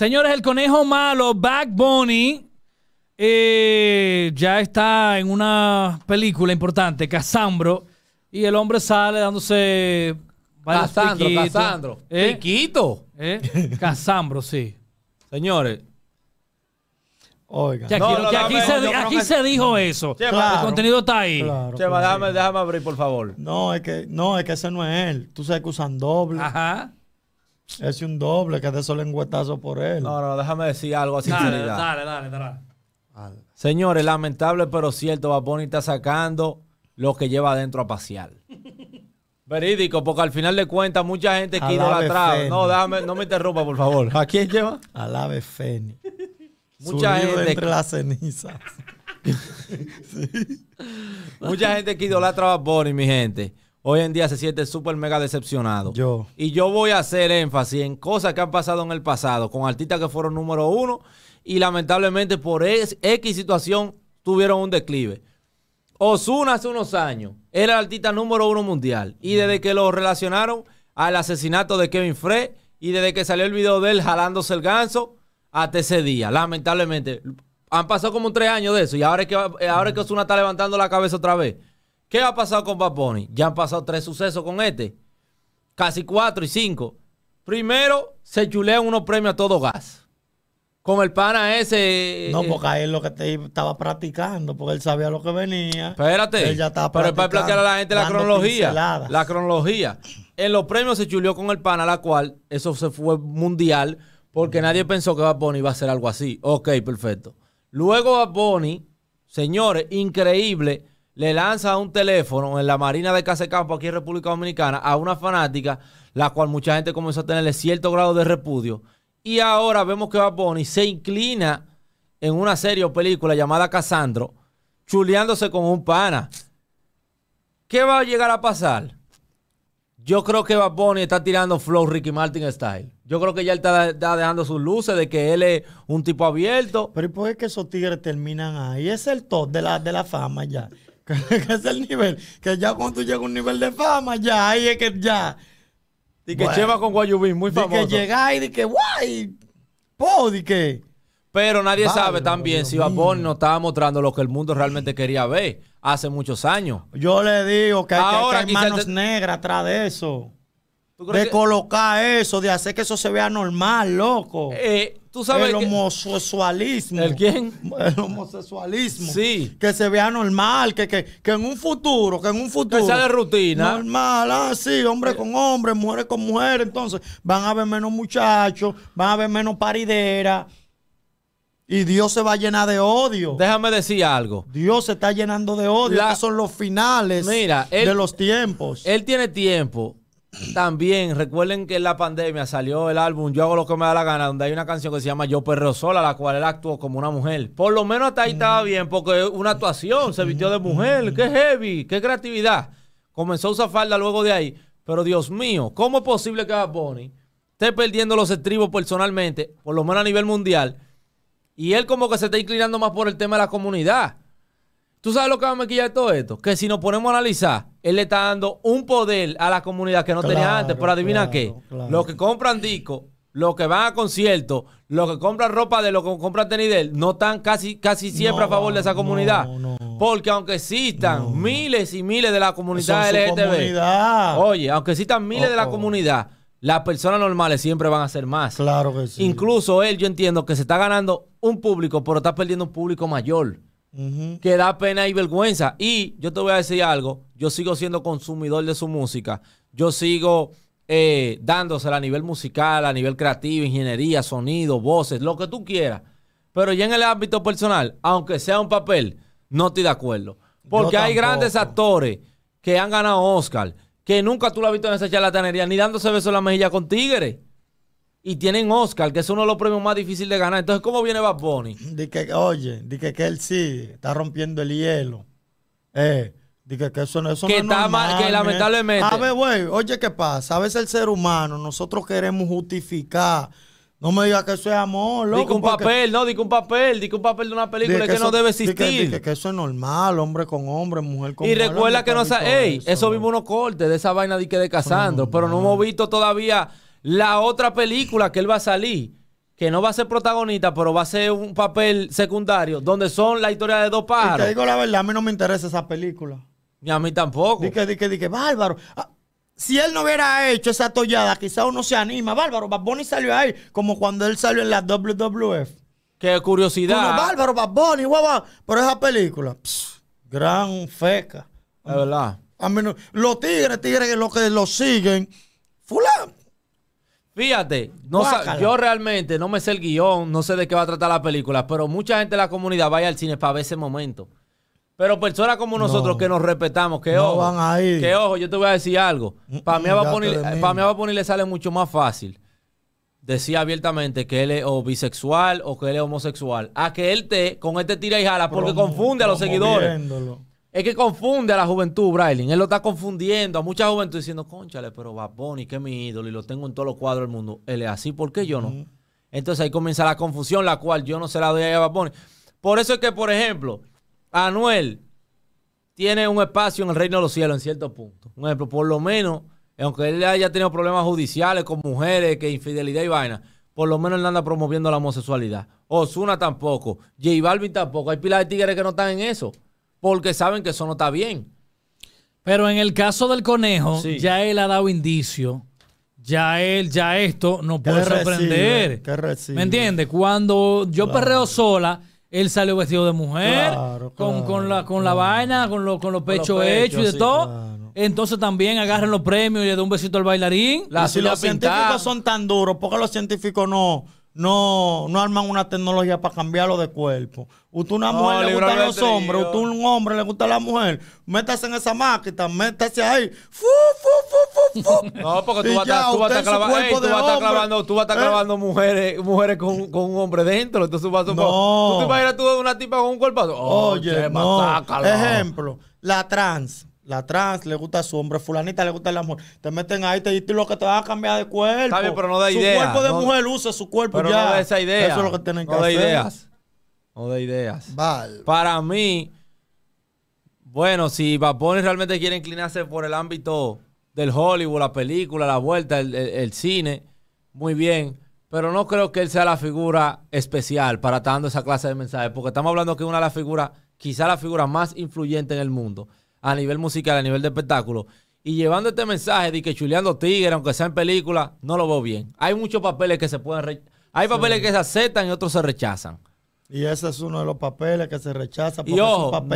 Señores, el conejo malo, Back Bunny, eh, ya está en una película importante, Casambro, y el hombre sale dándose. Casandro, Casandro. ¿Eh? ¿Eh? Casambro, sí. Señores. Oiga. aquí, se, dijo eso. El contenido está ahí. Chema, déjame, abrir, por favor. No, es que, no, es que ese no es él. Tú sabes que usan doble. Ajá. Es un doble que hace esos lengüetazos por él. No, no, déjame decir algo así. Dale, dale, dale, dale. Señores, lamentable pero cierto, Baboni está sacando lo que lleva adentro a pasear. Verídico, porque al final de cuentas mucha gente que atrás. No, déjame, no me interrumpa, por favor. ¿A quién lleva? A la Feni. Mucha gente. Entre las cenizas. Mucha gente que idolatra a Bad mi gente hoy en día se siente súper mega decepcionado. Yo. Y yo voy a hacer énfasis en cosas que han pasado en el pasado, con artistas que fueron número uno y lamentablemente por X situación tuvieron un declive. Osuna hace unos años era el artista número uno mundial y desde que lo relacionaron al asesinato de Kevin Frey y desde que salió el video de él jalándose el ganso hasta ese día, lamentablemente. Han pasado como tres años de eso y ahora es que, ahora es que Osuna está levantando la cabeza otra vez. ¿Qué ha pasado con Bad Ya han pasado tres sucesos con este. Casi cuatro y cinco. Primero, se chulean unos premios a todo gas. Con el pana ese. No, eh, porque ahí él lo que estaba practicando, porque él sabía lo que venía. Espérate. pero para explicar a la gente la cronología. La cronología. En los premios se chuleó con el pana, la cual eso se fue mundial, porque nadie pensó que Bad iba a hacer algo así. Ok, perfecto. Luego Bad señores, increíble le lanza un teléfono en la Marina de campo aquí en República Dominicana, a una fanática, la cual mucha gente comenzó a tenerle cierto grado de repudio. Y ahora vemos que Baboni se inclina en una serie o película llamada Casandro, chuleándose con un pana. ¿Qué va a llegar a pasar? Yo creo que Bad está tirando flow Ricky Martin style. Yo creo que ya él está, dejando sus luces de que él es un tipo abierto. Pero ¿y por qué esos tigres terminan ahí? Es el top de de la fama ya. que, es el nivel. Que ya cuando tú llegas a un nivel de fama, ya ahí es que ya. Y que bueno, con Guayubín, muy famoso. Y que llegáis y que guay, po, y que. Pero nadie sabe también si Vapor no estaba mostrando lo que el mundo realmente quería ver hace muchos años. Yo le digo que, hay, manos negras atrás de eso. De colocar eso, de hacer que eso se vea normal, loco. Eh, el homosexualismo. ¿El quién? El homosexualismo. Sí. Que se vea normal, que, que, en un futuro, que en un futuro. Que sea de rutina. Normal, ah, sí, hombre con hombre, mujer con mujer. Entonces, van a haber menos muchachos, van a haber menos parideras. Y Dios se va a llenar de odio. Déjame decir algo. Dios se está llenando de odio. Esos son los finales de los tiempos. Él tiene tiempo también recuerden que en la pandemia salió el álbum Yo hago lo que me da la gana, donde hay una canción que se llama Yo Perro Sola, la cual él actuó como una mujer. Por lo menos hasta ahí estaba mm. bien, porque una actuación, se vistió de mujer, mm. qué heavy, qué creatividad. Comenzó a usar falda luego de ahí. Pero Dios mío, ¿cómo es posible que Bad esté perdiendo los estribos personalmente, por lo menos a nivel mundial, y él como que se está inclinando más por el tema de la comunidad? ¿Tú sabes lo que va a maquillar todo esto? Que si nos ponemos a analizar, él le está dando un poder a la comunidad que no tenía antes. Pero adivina qué. Los que compran disco, los que van a conciertos, los que compran ropa de los que compran tenis no están casi, casi siempre a favor de esa comunidad. Porque aunque existan miles y miles de la comunidad LGTB, oye, aunque existan miles de la oh, oh. comunidad, las personas normales siempre van a ser más. Claro que sí. Incluso él, yo entiendo que se está ganando un público, pero está perdiendo un público mayor que da pena y vergüenza. Y yo te voy a decir algo, yo sigo siendo consumidor de su música, yo sigo eh, dándosela a nivel musical, a nivel creativo, ingeniería, sonido, voces, lo que tú quieras. Pero ya en el ámbito personal, aunque sea un papel, no estoy de acuerdo. Porque hay grandes actores que han ganado Oscar, que nunca tú lo has visto en esa charlatanería, ni dándose besos en la mejilla con tigres y tienen Oscar, que es uno de los premios más difíciles de ganar. Entonces, ¿cómo viene Bad que, oye, dice que él sí está rompiendo el hielo. Eh, dice que eso, no es normal. Mal, que lamentablemente. A ver, güey, oye, ¿qué pasa? A veces el ser humano, nosotros queremos justificar. No me digas que eso es amor, loco. Dice un papel, no, dice un papel, dice un papel de una película que, no debe existir. Dice, que eso es normal, hombre con hombre, mujer con mujer. Y recuerda que no sea, ey, eso, vimos unos cortes de esa vaina de que de Casandro, pero no hemos visto todavía la otra película que él va a salir, que no va a ser protagonista, pero va a ser un papel secundario, donde son la historia de dos partes. te digo la verdad, a mí no me interesa esa película. Ni a mí tampoco. que dije, dije, bárbaro. Ah, si él no hubiera hecho esa tollada, quizá uno se anima. Bárbaro, Bad Bunny salió ahí, como cuando él salió en la WWF. Qué curiosidad. bárbaro, Bad Bunny, guau, Pero esa película, gran feca. de verdad. A menos los tigres, tigres, los que lo siguen. Fulano, Fíjate, no yo realmente no me sé el guión, no sé de qué va a tratar la película, pero mucha gente de la comunidad vaya al cine para ver ese momento. Pero personas como nosotros que nos respetamos, que ojo, van que ojo, yo te voy a decir algo. Mm, mm, para mí, a a le sale mucho más fácil decir abiertamente que él es o bisexual o que él es homosexual a que él te con este tira y jala porque confunde a los seguidores. Es que confunde a la juventud, Braylin. Él lo está confundiendo a mucha juventud diciendo, conchale, pero Bunny que es mi ídolo y lo tengo en todos los cuadros del mundo. Él es así, ¿por qué yo no? Entonces ahí comienza la confusión, la cual yo no se la doy a Bunny. Por eso es que, por ejemplo, Anuel tiene un espacio en el reino de los cielos en cierto punto. Un ejemplo, por lo menos, aunque él haya tenido problemas judiciales con mujeres, que infidelidad y vaina, por lo menos él anda promoviendo la homosexualidad. Osuna tampoco, J Balvin tampoco. Hay pilas de tigres que no están en eso porque saben que eso no está bien. Pero en el caso del conejo, ya él ha dado indicio. Ya él, ya esto no puede reprender. ¿Me entiendes? Cuando yo perreo sola, él salió vestido de mujer, con, la, vaina, con, los pechos hechos y de todo. Entonces también agarren los premios y le da un besito al bailarín. si los científicos son tan duros, ¿por qué los científicos no? no, no arman una tecnología para cambiarlo de cuerpo. Usted una mujer le le gustan los hombres, usted un hombre le gusta la mujer. Métase en esa máquina, métase ahí. No, porque tú vas a estar ¿eh? clavando, tú vas a mujeres, mujeres con, con un hombre dentro. Entonces vas a no. tú te imaginas tú una tipa con un cuerpo. Oye, Oye no. Ejemplo, la trans. La trans le gusta su hombre, fulanita le gusta el amor. Te meten ahí, te dicen lo que te van a cambiar de cuerpo. Está pero no da idea. Su cuerpo de mujer usa su cuerpo pero No da esa idea. Eso es lo que tienen que hacer. No da ideas. No da ideas. Vale. Para mí, bueno, si Baboni realmente quiere inclinarse por el ámbito del Hollywood, la película, la vuelta, el, cine, muy bien. Pero no creo que él sea la figura especial para estar dando esa clase de mensajes. Porque estamos hablando que es una de las figuras, quizá la figura más influyente en el mundo a nivel musical, a nivel de espectáculo. Y llevando este mensaje de que chuleando tigre, aunque sea en película, no lo veo bien. Hay muchos papeles que se pueden... Hay papeles que se aceptan y otros se rechazan. Y ese es uno de los papeles que se rechaza. Porque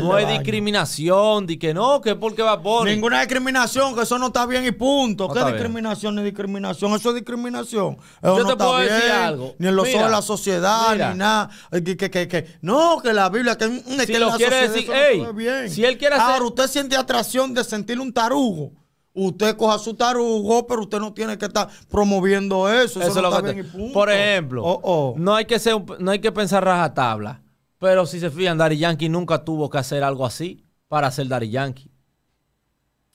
no hay discriminación, de que no, que porque va por. Ninguna discriminación, que eso no está bien y punto. No ¿Qué discriminación ni discriminación? Eso es discriminación. Yo te puedo decir algo. Ni en los ojos de la sociedad, ni nada. Eh, no, que la Biblia, que, si lo quiere decir, ey, si él quiere hacer. Ahora, usted siente atracción de sentir un tarugo. Usted coja su tarugo, pero usted no tiene que estar promoviendo eso. Eso, Por ejemplo, oh, oh. No, hay que ser, no hay que pensar rajatabla. Pero si se fijan, Dari Yankee nunca tuvo que hacer algo así para ser Dari Yankee.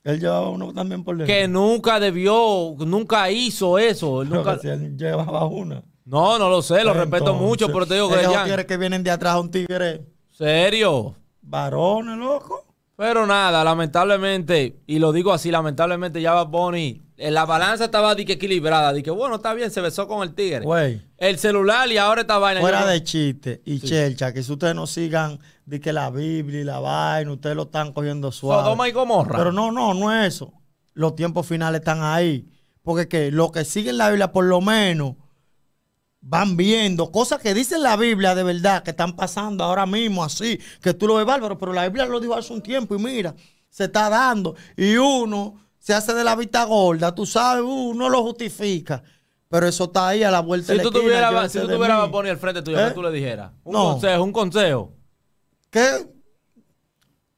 Él llevaba uno también por dentro. Que nunca debió, nunca hizo eso. llevaba una. No, no lo sé, lo respeto mucho, pero te digo que. Ellos Yankee... que vienen de atrás a un tigre. ¿Serio? Varones, loco. Pero nada, lamentablemente, y lo digo así, lamentablemente ya va Bonnie. Eh, la balanza estaba que equilibrada. que bueno, está bien, se besó con el tigre. El celular y ahora está vaina. Fuera de chiste y chelcha, que si ustedes no sigan, de que la Biblia y la vaina, ustedes lo están cogiendo suave. Sodoma y Gomorra. Pero no, no, no es eso. Los tiempos finales están ahí. Porque que los que siguen la Biblia, por lo menos, van viendo cosas que dice la Biblia de verdad, que están pasando ahora mismo así, que tú lo ves bárbaro, pero la Biblia lo dijo hace un tiempo y mira, se está dando. Y uno se hace de la vista gorda, tú sabes, uno lo justifica. Pero eso está ahí a la vuelta de la tú esquina. si tú tuvieras a poner al frente tuyo, ¿Eh? tú le dijeras? Un no. consejo, un consejo. ¿Qué?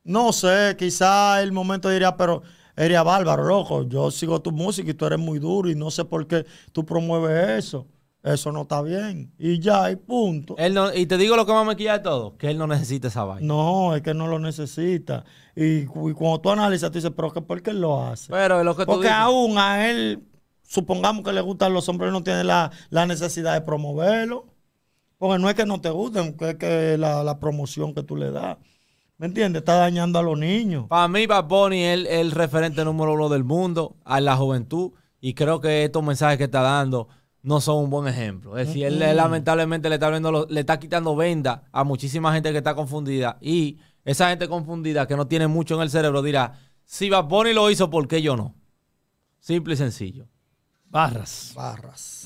No sé, quizá el momento diría, pero era bárbaro, loco, yo sigo tu música y tú eres muy duro y no sé por qué tú promueves eso. Eso no está bien. Y ya, y punto. y te digo lo que más me quilla de todo, que él no necesita esa vaina. No, es que no lo necesita. Y, cuando tú analizas, tú dices, pero ¿por qué lo hace? Pero lo que Porque aún a él, supongamos que le gustan los hombres, no tiene la, necesidad de promoverlo. Porque no es que no te gusten, es que la, la promoción que tú le das. ¿Me entiendes? Está dañando a los niños. Para mí, Bad Bunny es el, el referente número uno del mundo, a la juventud. Y creo que estos mensajes que está dando no son un buen ejemplo. Es decir, él, lamentablemente le está, le está quitando venda a muchísima gente que está confundida. Y esa gente confundida que no tiene mucho en el cerebro dirá, si Bad lo hizo, ¿por qué yo no? Simple y sencillo. Barras. Barras.